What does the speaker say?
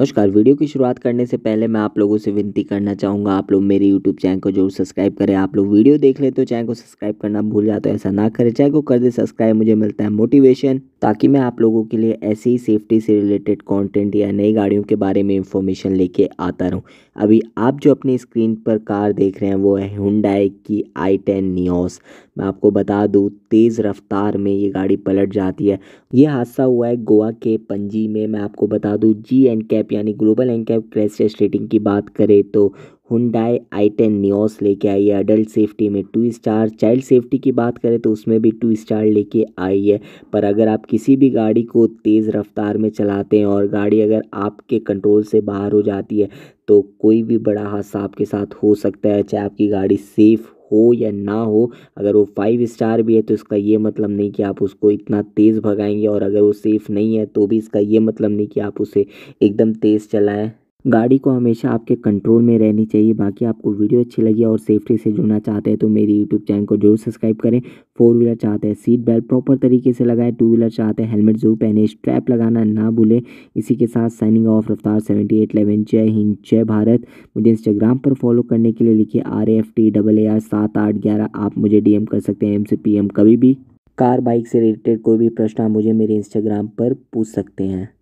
नमस्कार वीडियो की शुरुआत करने से पहले मैं आप लोगों से विनती करना चाहूँगा आप लोग मेरे यूट्यूब चैनल को जरूर सब्सक्राइब करें आप लोग वीडियो देख ले तो चैनल को सब्सक्राइब करना भूल जाए तो ऐसा ना करें चैनल को कर दे सब्सक्राइब मुझे मिलता है मोटिवेशन ताकि मैं आप लोगों के लिए ऐसे ही सेफ्टी से रिलेटेड कंटेंट या नई गाड़ियों के बारे में इंफॉर्मेशन लेके आता रहूं अभी आप जो अपनी स्क्रीन पर कार देख रहे हैं वो है हुंडाई की आई टेन नियोस मैं आपको बता दूं तेज़ रफ्तार में ये गाड़ी पलट जाती है ये हादसा हुआ है गोवा के पंजी में मैं आपको बता दूँ जी एंड कैप यानी global NCAP crash rating की बात करें तो हुंडाई आई टेन न्योस लेके आई है अडल्ट सेफ्टी में टू स्टार चाइल्ड सेफ्टी की बात करें तो उसमें भी टू स्टार लेके आई है पर अगर आप किसी भी गाड़ी को तेज़ रफ्तार में चलाते हैं और गाड़ी अगर आपके कंट्रोल से बाहर हो जाती है तो कोई भी बड़ा हादसा आपके साथ हो सकता है चाहे आपकी गाड़ी सेफ़ हो या ना हो अगर वो फाइव स्टार भी है तो इसका ये मतलब नहीं कि आप उसको इतना तेज़ भगाएंगे और अगर वो सेफ़ नहीं है तो भी इसका ये मतलब नहीं कि आप उसे एकदम तेज़ चलाएं गाड़ी को हमेशा आपके कंट्रोल में रहनी चाहिए बाकी आपको वीडियो अच्छी लगी और सेफ्टी से जुड़ना चाहते हैं तो मेरी यूट्यूब चैनल को जरूर सब्सक्राइब करें फोर व्हीलर चाहते हैं सीट बेल्ट प्रॉपर तरीके से लगाएं टू व्हीलर चाहते हैं हेलमेट जरूर पहने स्ट्रैप लगाना ना भूलें इसी के साथ साइनिंग ऑफ रफ्तार सेवेंटी एट इलेवन जय हिंद जय भारत मुझे इंस्टाग्राम पर फॉलो करने के लिए लिखिए R F T double A R सात आठ ग्यारह आप मुझे डी एम कर सकते हैं एम से पी एम कभी भी कार बाइक से रिलेटेड कोई भी प्रश्न आप मुझे मेरे इंस्टाग्राम पर पूछ सकते हैं